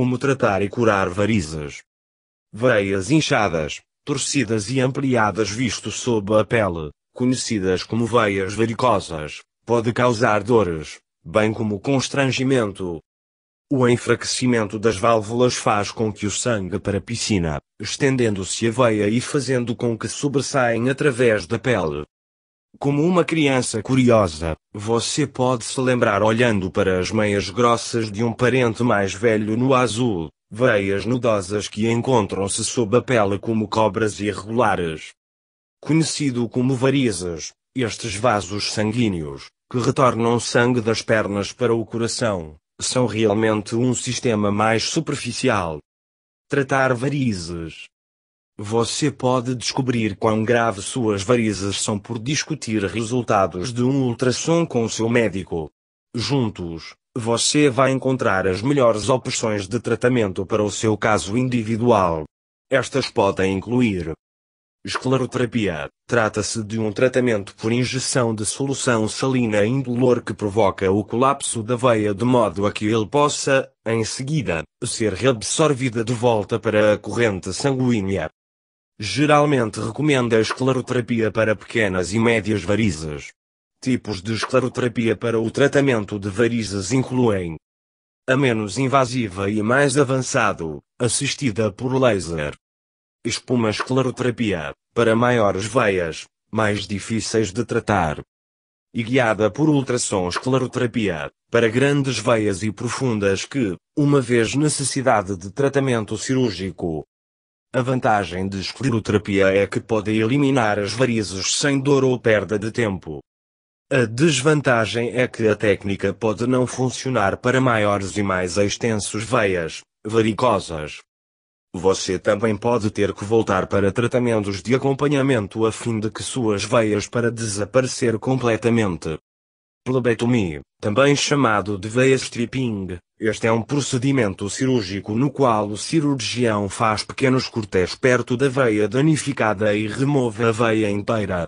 como tratar e curar varizes. Veias inchadas, torcidas e ampliadas visto sob a pele, conhecidas como veias varicosas, pode causar dores, bem como constrangimento. O enfraquecimento das válvulas faz com que o sangue para a piscina, estendendo-se a veia e fazendo com que sobressaem através da pele, como uma criança curiosa, você pode se lembrar olhando para as meias grossas de um parente mais velho no azul, veias nudosas que encontram-se sob a pele como cobras irregulares. Conhecido como varizes, estes vasos sanguíneos, que retornam sangue das pernas para o coração, são realmente um sistema mais superficial. Tratar varizes você pode descobrir quão grave suas varizes são por discutir resultados de um ultrassom com seu médico. Juntos, você vai encontrar as melhores opções de tratamento para o seu caso individual. Estas podem incluir escleroterapia. Trata-se de um tratamento por injeção de solução salina indolor que provoca o colapso da veia de modo a que ele possa, em seguida, ser reabsorvida de volta para a corrente sanguínea geralmente recomenda escleroterapia para pequenas e médias varizes. Tipos de escleroterapia para o tratamento de varizes incluem a menos invasiva e mais avançado, assistida por laser. Espuma escleroterapia, para maiores veias, mais difíceis de tratar. E guiada por ultrassom escleroterapia, para grandes veias e profundas que, uma vez necessidade de tratamento cirúrgico, a vantagem de escleroterapia é que pode eliminar as varizes sem dor ou perda de tempo. A desvantagem é que a técnica pode não funcionar para maiores e mais extensos veias, varicosas. Você também pode ter que voltar para tratamentos de acompanhamento a fim de que suas veias para desaparecer completamente esplerectomia, também chamado de veia stripping. Este é um procedimento cirúrgico no qual o cirurgião faz pequenos cortes perto da veia danificada e remove a veia inteira.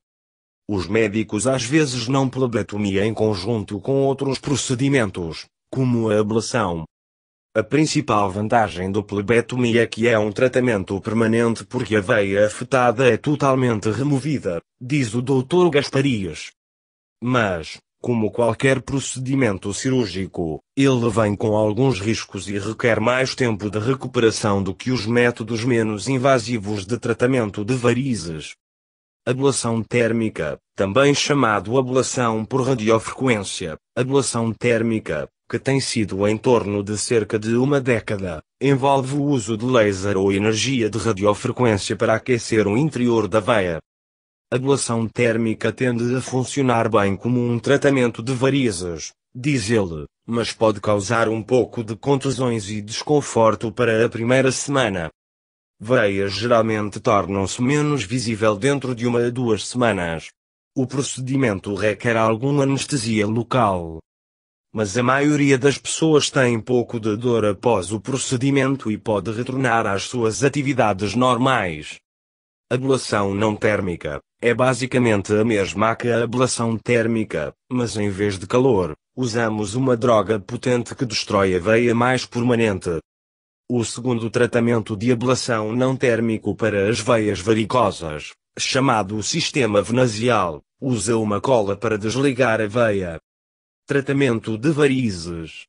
Os médicos às vezes não plebetomia em conjunto com outros procedimentos, como a ablação. A principal vantagem do plebetomia é que é um tratamento permanente porque a veia afetada é totalmente removida, diz o Dr. Gasparias. Mas, como qualquer procedimento cirúrgico, ele vem com alguns riscos e requer mais tempo de recuperação do que os métodos menos invasivos de tratamento de varizes. Ablação térmica, também chamado ablação por radiofrequência, ablação térmica, que tem sido em torno de cerca de uma década, envolve o uso de laser ou energia de radiofrequência para aquecer o interior da veia, a doação térmica tende a funcionar bem como um tratamento de varizes, diz ele, mas pode causar um pouco de contusões e desconforto para a primeira semana. Vareias geralmente tornam-se menos visível dentro de uma a duas semanas. O procedimento requer alguma anestesia local. Mas a maioria das pessoas tem pouco de dor após o procedimento e pode retornar às suas atividades normais. Ablação não térmica é basicamente a mesma que a ablação térmica, mas em vez de calor, usamos uma droga potente que destrói a veia mais permanente. O segundo tratamento de ablação não térmico para as veias varicosas, chamado sistema venasial, usa uma cola para desligar a veia. Tratamento de varizes.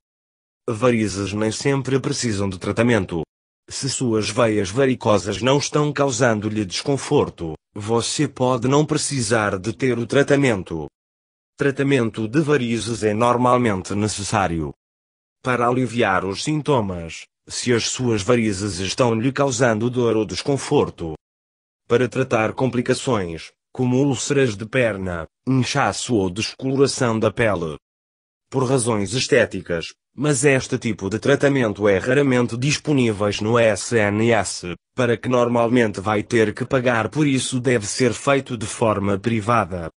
Varizes nem sempre precisam de tratamento. Se suas veias varicosas não estão causando-lhe desconforto, você pode não precisar de ter o tratamento. Tratamento de varizes é normalmente necessário para aliviar os sintomas, se as suas varizes estão lhe causando dor ou desconforto. Para tratar complicações, como úlceras de perna, inchaço ou descoloração da pele. Por razões estéticas, mas este tipo de tratamento é raramente disponíveis no SNS, para que normalmente vai ter que pagar por isso deve ser feito de forma privada.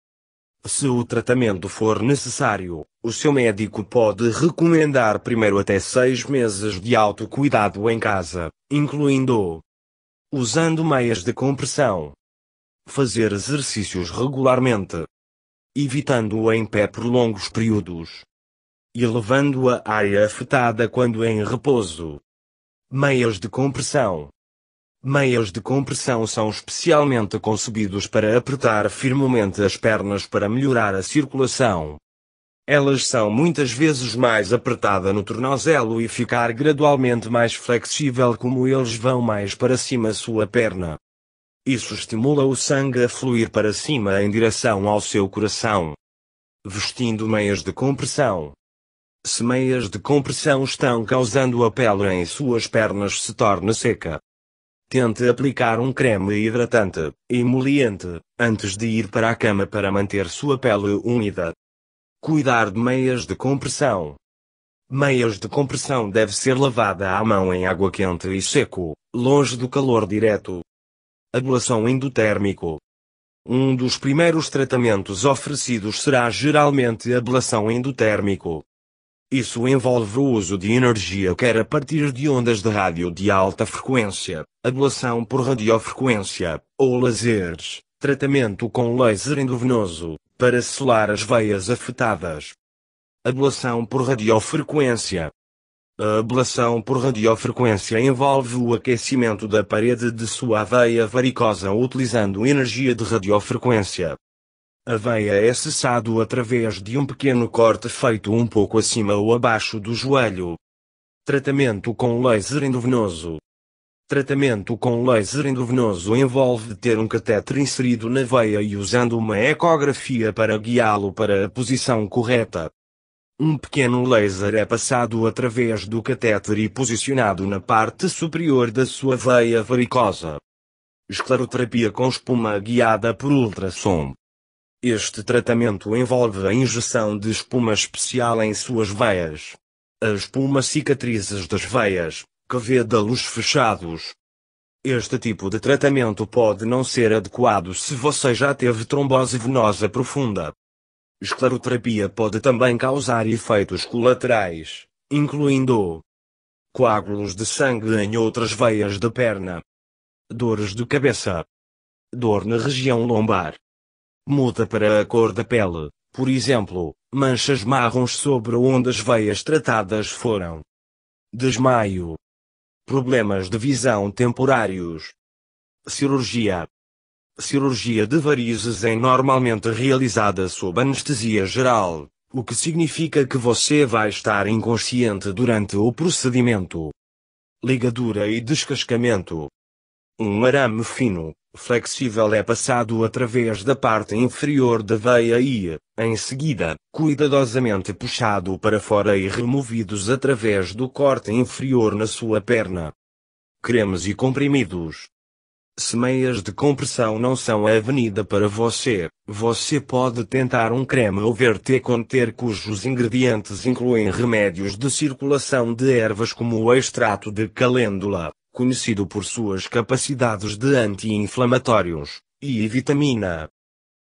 Se o tratamento for necessário, o seu médico pode recomendar primeiro até seis meses de autocuidado em casa, incluindo usando meias de compressão, fazer exercícios regularmente, evitando o em pé por longos períodos e levando a área afetada quando em repouso. Meios de compressão. Meias de compressão são especialmente concebidos para apertar firmemente as pernas para melhorar a circulação. Elas são muitas vezes mais apertada no tornozelo e ficar gradualmente mais flexível como eles vão mais para cima sua perna. Isso estimula o sangue a fluir para cima em direção ao seu coração. Vestindo meias de compressão, Semeias de compressão estão causando a pele em suas pernas se torna seca. Tente aplicar um creme hidratante, emoliente, antes de ir para a cama para manter sua pele úmida. Cuidar de meias de compressão. Meias de compressão deve ser lavada à mão em água quente e seco, longe do calor direto. Ablação endotérmico. Um dos primeiros tratamentos oferecidos será geralmente ablação endotérmico. Isso envolve o uso de energia quer a partir de ondas de rádio de alta frequência, ablação por radiofrequência, ou lasers, tratamento com laser endovenoso, para selar as veias afetadas. Ablação por radiofrequência. A ablação por radiofrequência envolve o aquecimento da parede de sua veia varicosa utilizando energia de radiofrequência. A veia é cessado através de um pequeno corte feito um pouco acima ou abaixo do joelho. Tratamento com laser endovenoso. Tratamento com laser endovenoso envolve ter um catéter inserido na veia e usando uma ecografia para guiá-lo para a posição correta. Um pequeno laser é passado através do catéter e posicionado na parte superior da sua veia varicosa. Escleroterapia com espuma guiada por ultrassom. Este tratamento envolve a injeção de espuma especial em suas veias. A espuma cicatrizes das veias, que vê da luz fechados. Este tipo de tratamento pode não ser adequado se você já teve trombose venosa profunda. Escleroterapia pode também causar efeitos colaterais, incluindo coágulos de sangue em outras veias da perna, dores de cabeça, dor na região lombar, muda para a cor da pele, por exemplo, manchas marrons sobre onde as veias tratadas foram. Desmaio. Problemas de visão temporários. Cirurgia. Cirurgia de varizes é normalmente realizada sob anestesia geral, o que significa que você vai estar inconsciente durante o procedimento. Ligadura e descascamento. Um arame fino, flexível é passado através da parte inferior da veia e, em seguida, cuidadosamente puxado para fora e removidos através do corte inferior na sua perna. Cremes e comprimidos. Se meias de compressão não são a avenida para você, você pode tentar um creme ou verte conter cujos ingredientes incluem remédios de circulação de ervas como o extrato de calêndula, conhecido por suas capacidades de anti-inflamatórios, e vitamina